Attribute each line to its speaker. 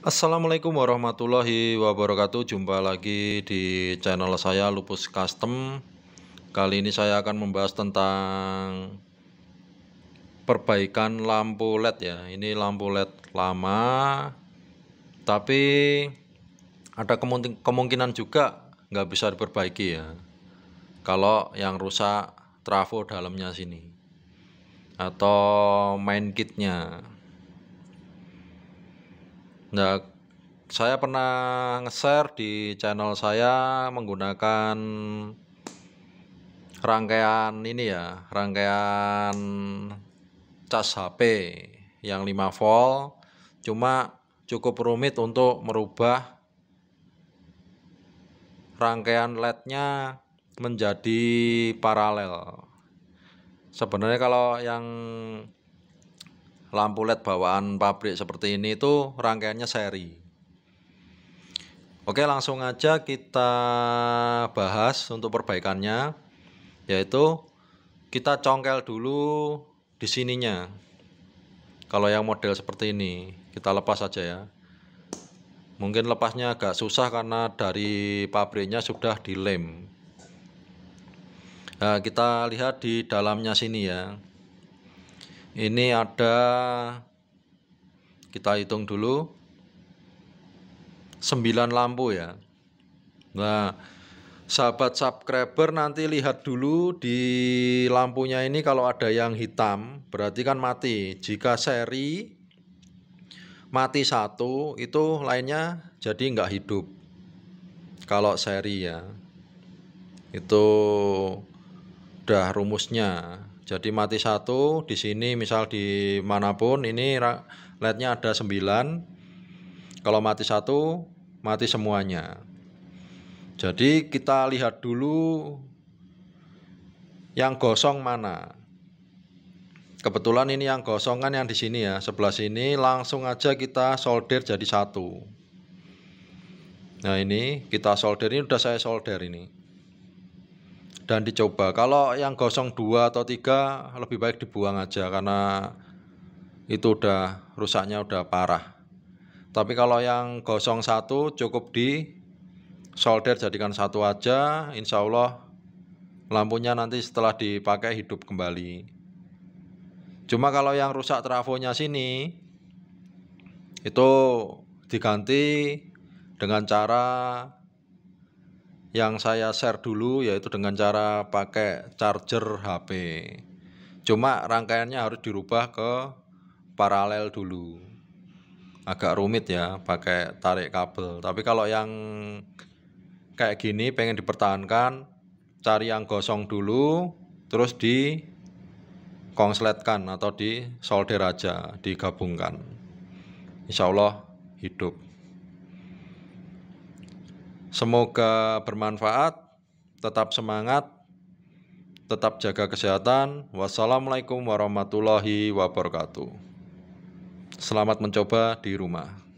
Speaker 1: Assalamualaikum warahmatullahi wabarakatuh Jumpa lagi di channel saya Lupus Custom Kali ini saya akan membahas tentang Perbaikan lampu LED ya Ini lampu LED lama Tapi Ada kemungkinan juga nggak bisa diperbaiki ya Kalau yang rusak trafo dalamnya sini Atau main kitnya Nah, saya pernah nge-share di channel saya menggunakan rangkaian ini ya, rangkaian cas HP yang 5 volt cuma cukup rumit untuk merubah rangkaian LED-nya menjadi paralel. Sebenarnya kalau yang lampu LED bawaan pabrik seperti ini itu rangkaiannya seri. Oke, langsung aja kita bahas untuk perbaikannya yaitu kita congkel dulu di sininya. Kalau yang model seperti ini, kita lepas aja ya. Mungkin lepasnya agak susah karena dari pabriknya sudah dilem. Nah, kita lihat di dalamnya sini ya ini ada kita hitung dulu 9 lampu ya Nah sahabat subscriber nanti lihat dulu di lampunya ini kalau ada yang hitam berarti kan mati jika seri mati satu itu lainnya jadi nggak hidup kalau seri ya itu udah rumusnya jadi mati satu di sini misal di manapun ini LED-nya ada 9. Kalau mati satu mati semuanya. Jadi kita lihat dulu yang gosong mana. Kebetulan ini yang gosong kan yang di sini ya, sebelah sini langsung aja kita solder jadi satu. Nah ini kita solder ini udah saya solder ini dan dicoba. Kalau yang gosong dua atau tiga lebih baik dibuang aja karena itu udah rusaknya udah parah. Tapi kalau yang gosong satu cukup di solder jadikan satu aja, insya Allah lampunya nanti setelah dipakai hidup kembali. Cuma kalau yang rusak trafonya sini itu diganti dengan cara yang saya share dulu yaitu dengan cara pakai charger HP. Cuma rangkaiannya harus dirubah ke paralel dulu. Agak rumit ya pakai tarik kabel. Tapi kalau yang kayak gini pengen dipertahankan, cari yang gosong dulu terus di kongsletkan atau di solder aja digabungkan. Insya Allah hidup. Semoga bermanfaat, tetap semangat, tetap jaga kesehatan. Wassalamualaikum warahmatullahi wabarakatuh. Selamat mencoba di rumah.